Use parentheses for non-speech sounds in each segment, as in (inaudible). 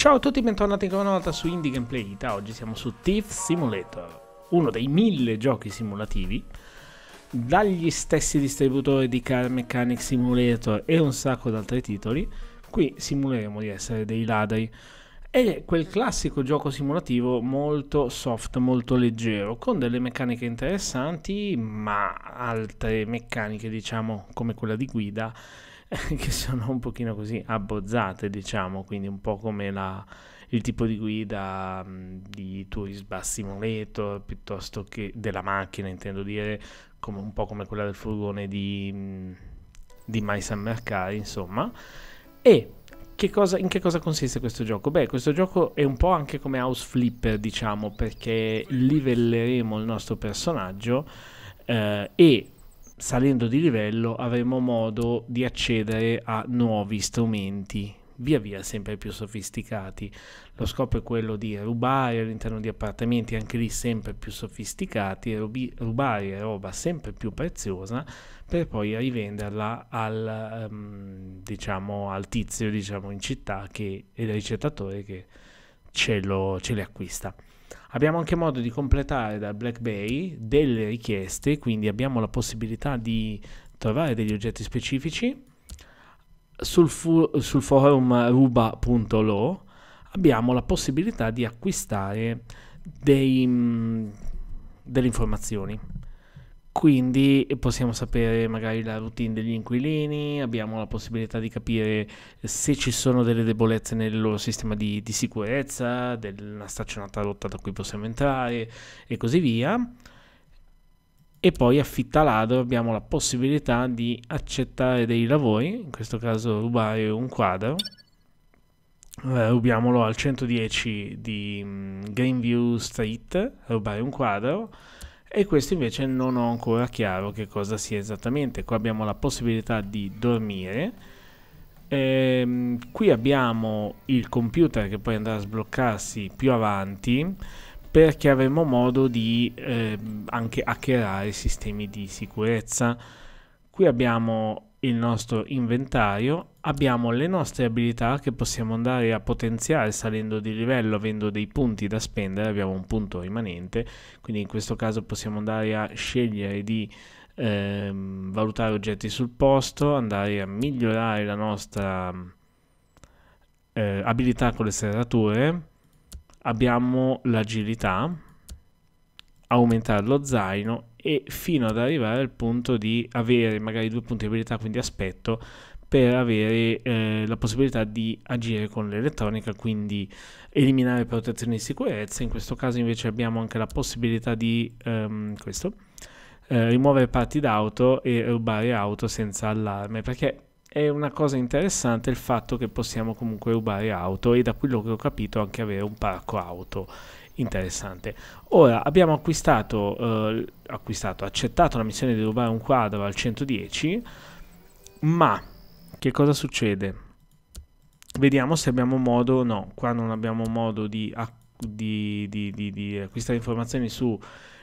Ciao a tutti bentornati ancora una volta su Indie Gameplay Ita. Oggi siamo su Thief Simulator, uno dei mille giochi simulativi dagli stessi distributori di Car Mechanic Simulator e un sacco di altri titoli. Qui simuleremo di essere dei ladri. È quel classico gioco simulativo molto soft, molto leggero, con delle meccaniche interessanti, ma altre meccaniche, diciamo, come quella di guida (laughs) che sono un pochino così abbozzate, diciamo, quindi un po' come la, il tipo di guida mm, di di Turisba Simulator piuttosto che della macchina, intendo dire, come, un po' come quella del furgone di, mh, mm, di My Summer Car, insomma. E che cosa, in che cosa consiste questo gioco? Beh, questo gioco è un po' anche come House Flipper, diciamo, perché livelleremo il nostro personaggio eh, e salendo di livello avremo modo di accedere a nuovi strumenti via via sempre più sofisticati. Lo scopo è quello di rubare all'interno di appartamenti, anche lì sempre più sofisticati, rubi, rubare roba sempre più preziosa per poi rivenderla al, um, diciamo, al tizio diciamo, in città che è il ricettatore che ce, lo, ce le acquista. Abbiamo anche modo di completare dal Black Bay delle richieste, quindi abbiamo la possibilità di trovare degli oggetti specifici. Sul, fu- sul forum ruba.lo abbiamo la possibilità di acquistare dei, mm, delle informazioni. Quindi eh, possiamo sapere magari la routine degli inquilini, abbiamo la possibilità di capire se ci sono delle debolezze nel loro sistema di, di sicurezza, della staccionata rotta da cui possiamo entrare e così via. E poi affitta ladro abbiamo la possibilità di accettare dei lavori, in questo caso rubare un quadro. Eh, rubiamolo al 110 di mm, Greenview Street, rubare un quadro e questo invece non ho ancora chiaro che cosa sia esattamente. Qua abbiamo la possibilità di dormire, ehm, qui abbiamo il computer che poi andrà a sbloccarsi più avanti perché avremo modo di eh, anche hackerare sistemi di sicurezza. Qui abbiamo il nostro inventario, abbiamo le nostre abilità che possiamo andare a potenziare salendo di livello, avendo dei punti da spendere, abbiamo un punto rimanente, quindi in questo caso possiamo andare a scegliere di ehm, valutare oggetti sul posto, andare a migliorare la nostra eh, abilità con le serrature, abbiamo l'agilità, aumentare lo zaino e fino ad arrivare al punto di avere magari due punti di abilità, quindi aspetto, per avere eh, la possibilità di agire con l'elettronica, quindi eliminare protezioni di sicurezza. In questo caso invece abbiamo anche la possibilità di um, questo, eh, rimuovere parti d'auto e rubare auto senza allarme, perché è una cosa interessante il fatto che possiamo comunque rubare auto e da quello che ho capito anche avere un parco auto interessante. Ora abbiamo acquistato, eh, acquistato, accettato la missione di rubare un quadro al 110, ma che cosa succede? Vediamo se abbiamo modo o no. Qua non abbiamo modo di, di, di, di acquistare informazioni su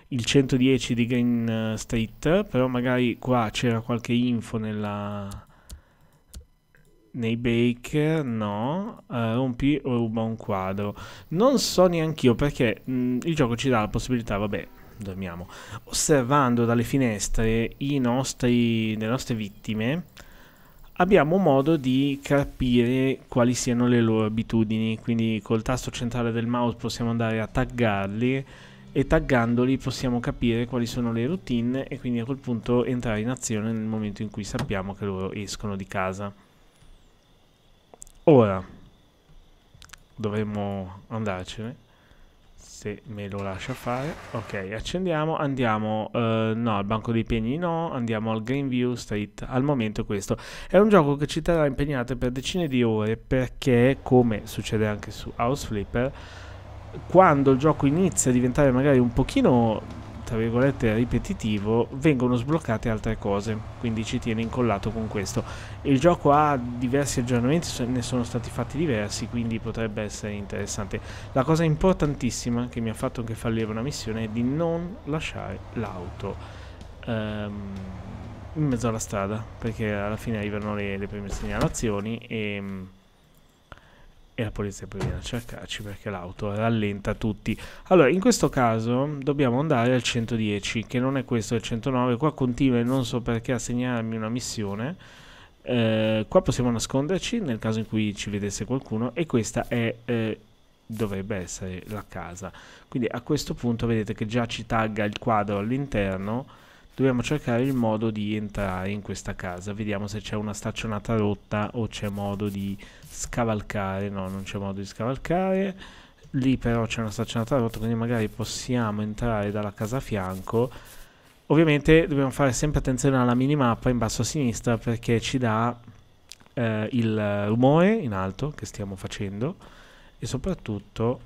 il 110 di Green Street, però magari qua c'era qualche info nella nei bake no, uh, eh, rompi o ruba un quadro. Non so neanche io perché mh, mm, il gioco ci dà la possibilità, vabbè, dormiamo, osservando dalle finestre nostri, le nostre vittime, abbiamo modo di capire quali siano le loro abitudini, quindi col tasto centrale del mouse possiamo andare a taggarli e taggandoli possiamo capire quali sono le routine e quindi a quel punto entrare in azione nel momento in cui sappiamo che loro escono di casa. Ora dovremmo andarcene se me lo lascia fare. Ok, accendiamo, andiamo, uh, no, al banco dei pieni no, andiamo al Greenview Street, al momento questo. È un gioco che ci terrà impegnate per decine di ore perché, come succede anche su House Flipper, quando il gioco inizia a diventare magari un pochino tra virgolette ripetitivo vengono sbloccate altre cose quindi ci tiene incollato con questo il gioco ha diversi aggiornamenti ne sono stati fatti diversi quindi potrebbe essere interessante la cosa importantissima che mi ha fatto anche fallire una missione è di non lasciare l'auto ehm, in mezzo alla strada perché alla fine arrivano le, le prime segnalazioni e ehm, e la polizia poi viene a cercarci perché l'auto rallenta tutti. Allora, in questo caso dobbiamo andare al 110, che non è questo è il 109, qua continua e non so perché a segnarmi una missione. Eh, qua possiamo nasconderci nel caso in cui ci vedesse qualcuno e questa è, eh, dovrebbe essere la casa. Quindi a questo punto vedete che già ci tagga il quadro all'interno dobbiamo cercare il modo di entrare in questa casa vediamo se c'è una staccionata rotta o c'è modo di scavalcare no non c'è modo di scavalcare lì però c'è una staccionata rotta quindi magari possiamo entrare dalla casa a fianco ovviamente dobbiamo fare sempre attenzione alla minimappa in basso a sinistra perché ci dà eh, il rumore in alto che stiamo facendo e soprattutto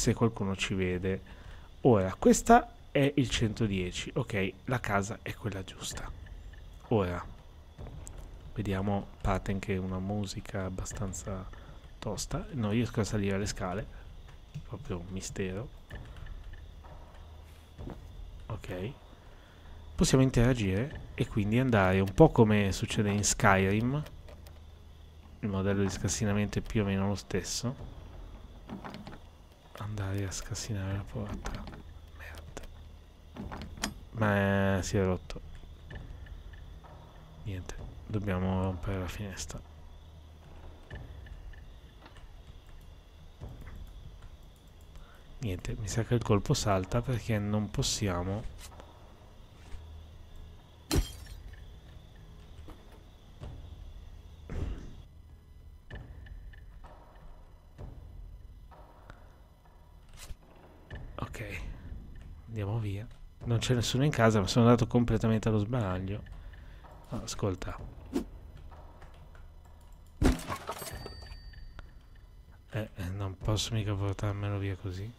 se qualcuno ci vede. Ora, questa è il 110, ok, la casa è quella giusta. Ora, vediamo parte anche una musica abbastanza tosta. Non riesco a salire le scale, proprio un mistero. Ok. Possiamo interagire e quindi andare un po' come succede in Skyrim. Il modello di scassinamento è più o meno lo stesso andare a scassinare la porta. Merda. Ma eh, si è rotto. Niente, dobbiamo rompere la finestra. Niente, mi sa che il colpo salta perché non possiamo c'è nessuno in casa, ma sono andato completamente allo sbaraglio. ascolta. Eh, eh, non posso mica portarmelo via così.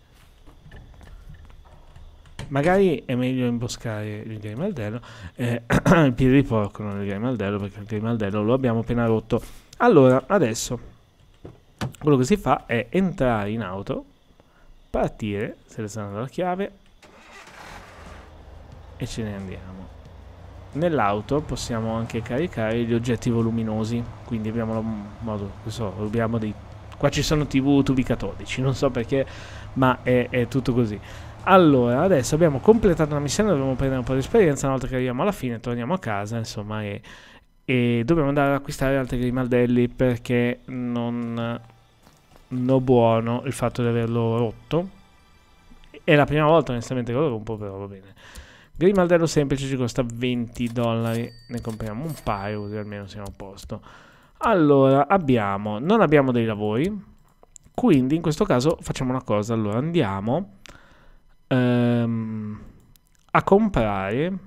Magari è meglio imboscare il grimaldello. Eh, (clears throat) il piede di porco, non il grimaldello, perché il grimaldello lo abbiamo appena rotto. Allora, adesso, quello che si fa è entrare in auto, partire, selezionando la chiave, e ce ne andiamo. Nell'auto possiamo anche caricare gli oggetti voluminosi, quindi abbiamo modo, so, abbiamo dei... Qua ci sono TV tubi catodici, non so perché, ma è, è tutto così. Allora, adesso abbiamo completato la missione, dobbiamo prendere un po' di esperienza, una volta che arriviamo alla fine torniamo a casa, insomma, e, e dobbiamo andare ad acquistare altri grimaldelli perché non, no buono il fatto di averlo rotto. È la prima volta onestamente che lo rompo, però va bene. Grimaldello semplice ci costa 20 dollari. Ne compriamo un paio così almeno siamo a posto. Allora, abbiamo... Non abbiamo dei lavori. Quindi in questo caso facciamo una cosa. Allora, andiamo ehm, a comprare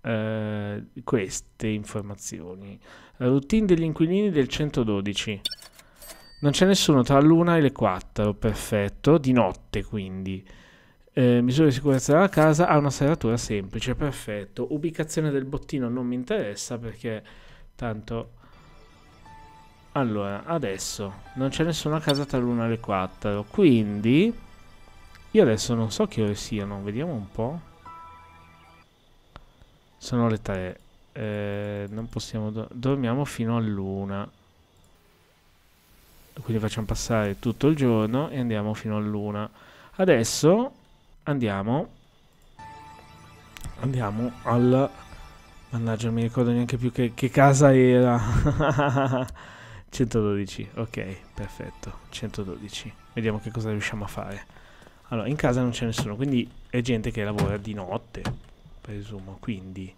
eh, queste informazioni. routine degli inquilini del 112. Non c'è nessuno tra l'una e le 4. Perfetto. Di notte, quindi. Eh, misure di sicurezza della casa ha una serratura semplice, perfetto. Ubicazione del bottino non mi interessa perché tanto... Allora, adesso non c'è nessuna casa tra l'una e le quattro, quindi io adesso non so che ore siano, vediamo un po'. Sono le tre, eh, non possiamo... Do dormiamo fino luna. Quindi facciamo passare tutto il giorno e andiamo fino a luna. Adesso andiamo andiamo al mannaggia non mi ricordo neanche più che, che casa era 112 (laughs) ok perfetto 112 vediamo che cosa riusciamo a fare allora in casa non c'è nessuno quindi è gente che lavora di notte presumo quindi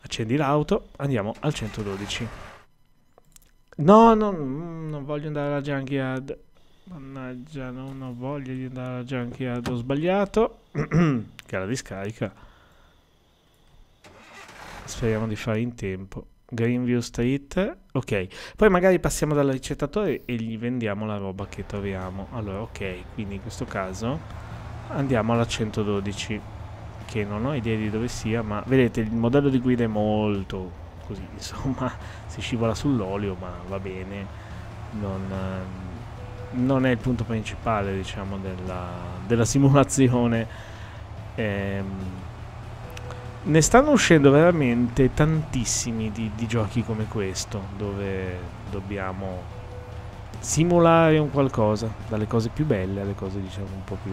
accendi l'auto andiamo al 112 no, no mm, non voglio andare alla junkyard Mannaggia, non ho voglia di andare a Junkyard, ho sbagliato. (clears throat) che di scarica. Speriamo di fare in tempo. Greenview Street, ok. Poi magari passiamo dal ricettatore e gli vendiamo la roba che troviamo. Allora, ok, quindi in questo caso andiamo alla 112, che non ho idea di dove sia, ma vedete il modello di guida è molto così, (laughs) insomma, si scivola sull'olio, ma va bene. Non ehm, non è il punto principale diciamo della, della (laughs) simulazione ehm, ne stanno uscendo veramente tantissimi di, di, giochi come questo dove dobbiamo simulare un qualcosa dalle cose più belle alle cose diciamo un po' più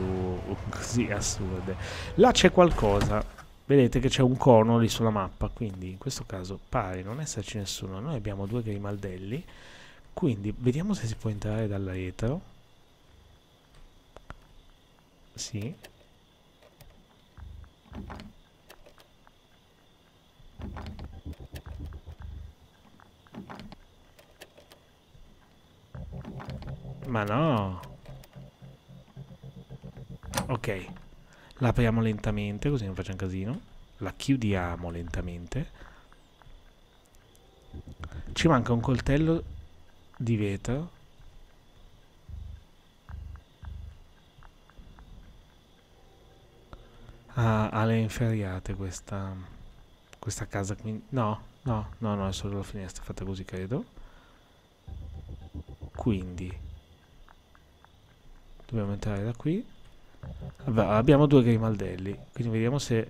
così assurde là c'è qualcosa vedete che c'è un cono lì sulla mappa quindi in questo caso pare non esserci nessuno noi abbiamo due grimaldelli quindi vediamo se si può entrare dall'etero sì ma no ok la apriamo lentamente così non facciamo casino la chiudiamo lentamente ci manca un coltello di vetro ah, ha le inferriate questa, questa casa quindi no no no no è solo la finestra fatta così credo quindi dobbiamo entrare da qui Vabbè, abbiamo due grimaldelli quindi vediamo se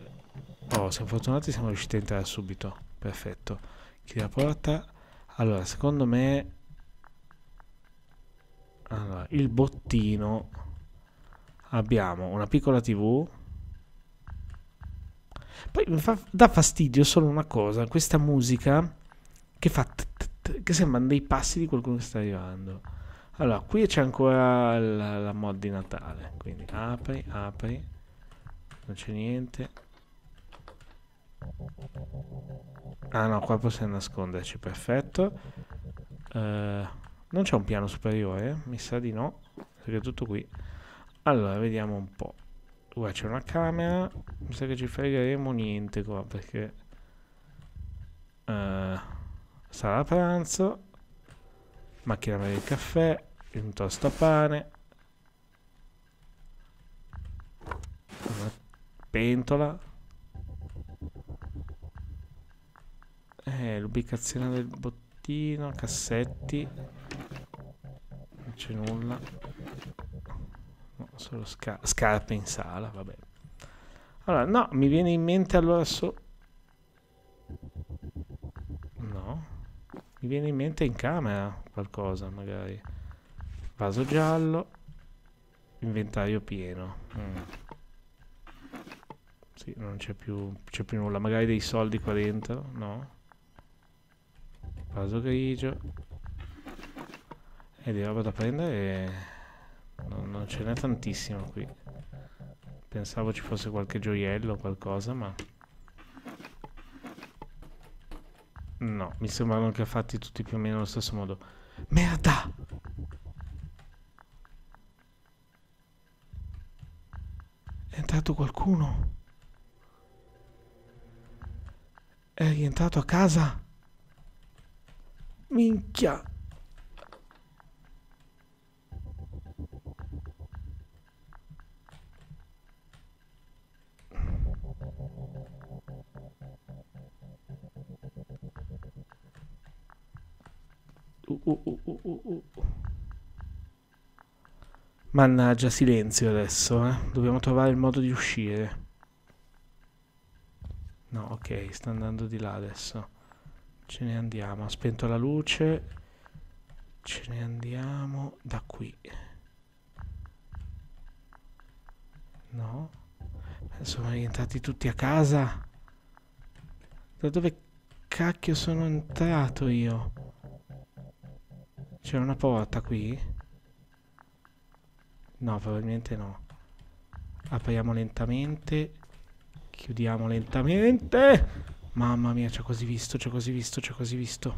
oh siamo fortunati siamo riusciti a entrare subito perfetto chi la porta allora secondo me allora, il bottino abbiamo una piccola TV. Poi mi fa, dà fastidio solo una cosa, questa musica che fa che sembrano dei passi di qualcuno che sta arrivando. Allora, qui c'è ancora la, la mod di Natale, quindi apri, apri. Non c'è niente. Ah no, qua possiamo nasconderci, perfetto. Uh, non c'è un piano superiore? Mi sa di no, perché è tutto qui. Allora, vediamo un po'. Qua c'è una camera, mi sa che ci fregheremo niente qua, perché... Uh, eh, sala pranzo, macchina per il caffè, un tostapane, una pentola, eh, l'ubicazione del bottino, cassetti non c'è nulla no, solo sca scarpe in sala vabbè allora no mi viene in mente allora so no mi viene in mente in camera qualcosa magari vaso giallo inventario pieno mm. sì non c'è più c'è più nulla magari dei soldi qua dentro no vaso grigio e di roba da prendere non, non ce n'è tantissimo qui pensavo ci fosse qualche gioiello o qualcosa ma no mi sembrano che ha fatti tutti più o meno allo stesso modo merda è entrato qualcuno è rientrato a casa minchia uh, uh. Mannaggia, silenzio adesso, eh. Dobbiamo trovare il modo di uscire. No, ok, sta andando di là adesso. Ce ne andiamo. Ha spento la luce. Ce ne andiamo da qui. No. Eh, sono rientrati tutti a casa. Da dove cacchio sono entrato io? C'è una porta qui? No, probabilmente no. Apriamo lentamente. Chiudiamo lentamente. Mamma mia, ci ho così visto, ci ho così visto, ci ho così visto.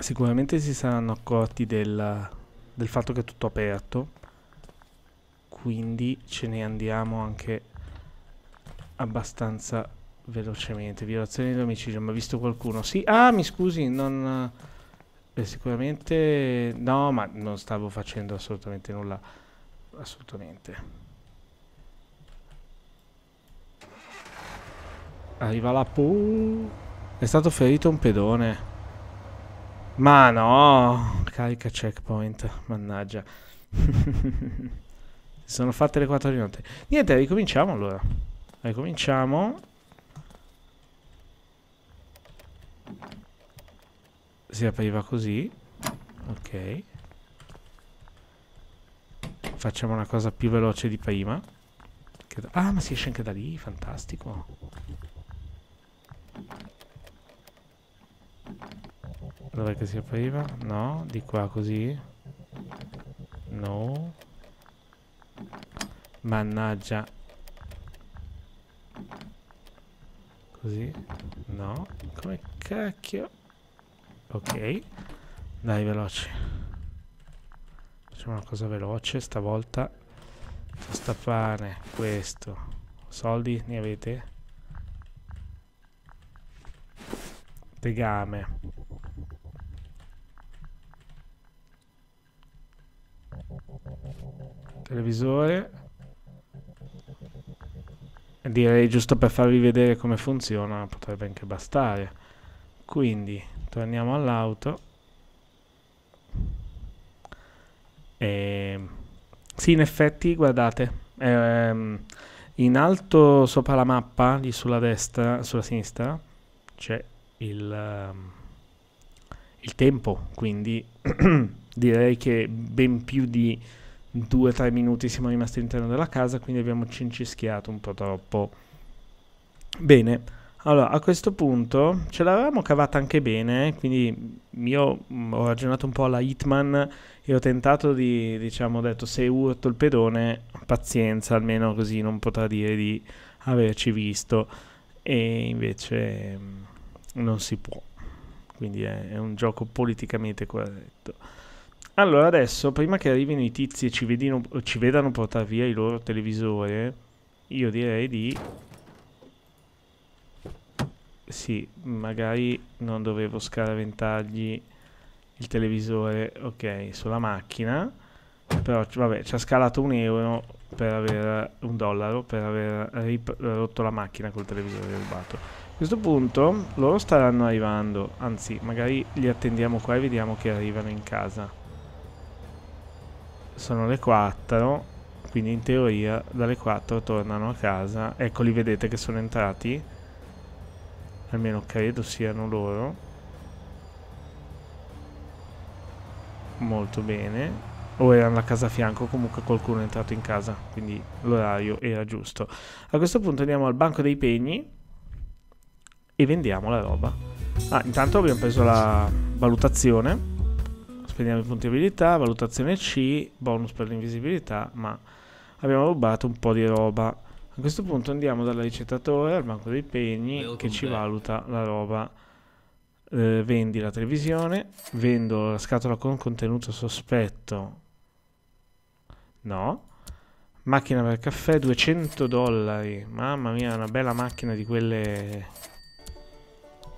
Sicuramente si saranno accorti del, del fatto che è tutto aperto. Quindi ce ne andiamo anche abbastanza velocemente. Violazione di domicilio, ma ha visto qualcuno? Sì, ah, mi scusi, non... Beh, sicuramente no, ma non stavo facendo assolutamente nulla. Assolutamente. Arriva la pu. È stato ferito un pedone. Ma no! Carica checkpoint, mannaggia. Si (laughs) sono fatte le 4 di notte. Niente, ricominciamo allora. Ricominciamo si apriva così ok facciamo una cosa più veloce di prima ah ma si esce anche da lì fantastico dov'è che si apriva? no di qua così no mannaggia così no come cacchio Ok. Dai, veloci. Facciamo una cosa veloce stavolta. Basta fare questo. Soldi ne avete? Legame Televisore. Direi giusto per farvi vedere come funziona, potrebbe anche bastare. Quindi torniamo all'auto e... Ehm, sì in effetti guardate ehm, in alto sopra la mappa lì sulla destra sulla sinistra c'è il, um, il tempo quindi (clears throat) direi che ben più di 2-3 minuti siamo rimasti all'interno della casa quindi abbiamo cincischiato un po' troppo bene allora, a questo punto ce l'avevamo cavata anche bene, quindi io mm, ho ragionato un po' alla Hitman e ho tentato di, diciamo, ho detto se urto il pedone, pazienza, almeno così non potrà dire di averci visto e invece mm, non si può. Quindi è, è un gioco politicamente corretto. Allora, adesso, prima che arrivino i tizi e ci, vedino, ci vedano portare via il loro televisore, io direi di sì, magari non dovevo scaraventargli il televisore, ok, sulla macchina, però vabbè, ci ha scalato un euro per aver, un dollaro per aver rip- rotto la macchina col televisore rubato. A questo punto loro staranno arrivando, anzi, magari li attendiamo qua e vediamo che arrivano in casa. Sono le 4, quindi in teoria dalle 4 tornano a casa. Eccoli, vedete che sono entrati Almeno credo siano loro. Molto bene. O erano la casa a fianco, comunque qualcuno è entrato in casa, quindi l'orario era giusto. A questo punto andiamo al banco dei pegni e vendiamo la roba. Ah, intanto abbiamo preso la valutazione. Spendiamo i punti abilità, valutazione C, bonus per l'invisibilità, ma abbiamo rubato un po' di roba a questo punto andiamo dal ricettatore al banco dei pegni che ci valuta la roba. Eh, vendi la televisione, vendo la scatola con contenuto sospetto. No. Macchina per caffè 200 dollari. Mamma mia, una bella macchina di quelle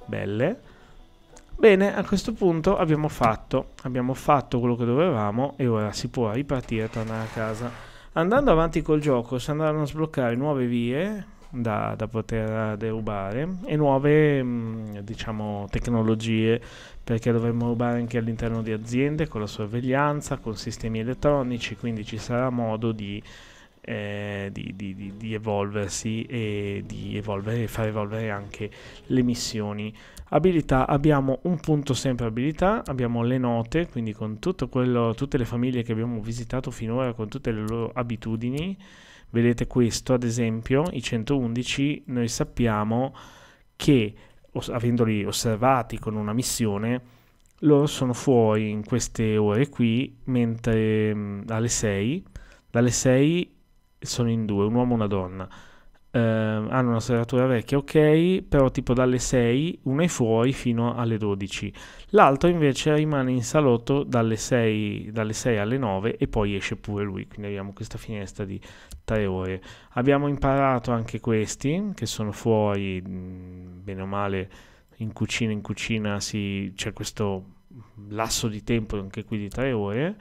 belle. Bene, a questo punto abbiamo fatto, abbiamo fatto quello che dovevamo e ora si può ripartire e tornare a casa. Andando avanti col gioco si andranno a sbloccare nuove vie da, da poter derubare e nuove mm, diciamo, tecnologie perché dovremmo rubare anche all'interno di aziende con la sorveglianza, con sistemi elettronici, quindi ci sarà modo di eh, di, di, di, evolversi e di evolvere, far evolvere anche le missioni. Abilità, abbiamo un punto sempre abilità, abbiamo le note, quindi con tutto quello, tutte le famiglie che abbiamo visitato finora, con tutte le loro abitudini. Vedete questo, ad esempio, i 111, noi sappiamo che, os avendoli osservati con una missione, loro sono fuori in queste ore qui, mentre mh, alle 6, dalle 6 sono in due, un uomo e una donna. Eh, hanno una serratura vecchia, ok, però tipo dalle 6 uno è fuori fino alle 12. L'altro invece rimane in salotto dalle 6, dalle 6 alle 9 e poi esce pure lui, quindi abbiamo questa finestra di 3 ore. Abbiamo imparato anche questi che sono fuori, bene o male, in cucina, in cucina si, c'è questo lasso di tempo anche qui di 3 ore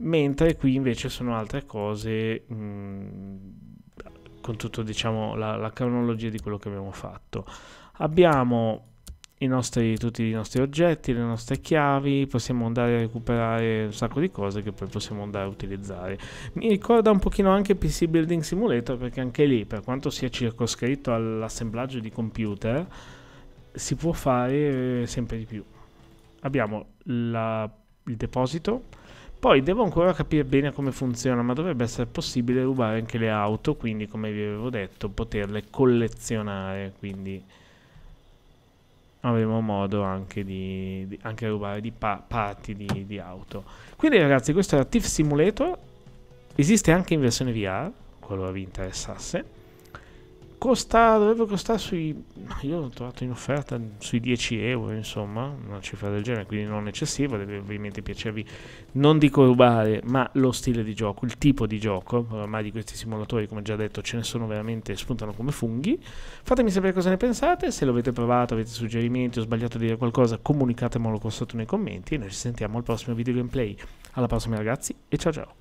mentre qui invece sono altre cose mh, mm, con tutta diciamo, la, la, cronologia di quello che abbiamo fatto abbiamo i nostri, tutti i nostri oggetti le nostre chiavi possiamo andare a recuperare un sacco di cose che poi possiamo andare a utilizzare mi ricorda un pochino anche PC Building Simulator perché anche lì per quanto sia circoscritto all'assemblaggio di computer si può fare eh, sempre di più abbiamo la, il deposito poi devo ancora capire bene come funziona, ma dovrebbe essere possibile rubare anche le auto, quindi come vi avevo detto, poterle collezionare, quindi avremo modo anche di, di anche rubare di pa parti di, di, auto. Quindi ragazzi, questo è TIFF Simulator, esiste anche in versione VR, qualora vi interessasse costa, doveva costare sui, io l'ho trovato in offerta sui 10 euro, insomma, una cifra del genere, quindi non eccessiva, deve ovviamente piacervi, non dico rubare, ma lo stile di gioco, il tipo di gioco, ormai di questi simulatori, come già detto, ce ne sono veramente, spuntano come funghi. Fatemi sapere cosa ne pensate, se l'avete provato, avete suggerimenti, ho sbagliato a dire qualcosa, comunicatemelo qua sotto nei commenti e noi ci sentiamo al prossimo video gameplay. Alla prossima ragazzi e ciao ciao!